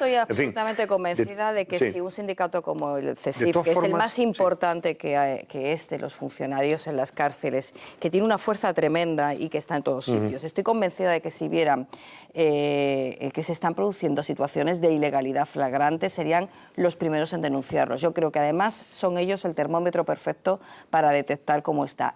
Estoy absolutamente convencida de, que si un sindicato como el CESIF, que es el más importante que, es de los funcionarios en las cárceles, que tiene una fuerza tremenda y que está en todos sitios, estoy convencida de que si vieran eh, que se están produciendo situaciones de ilegalidad flagrante, serían los primeros en denunciarlos. Yo creo que además son ellos el termómetro perfecto para detectar cómo está.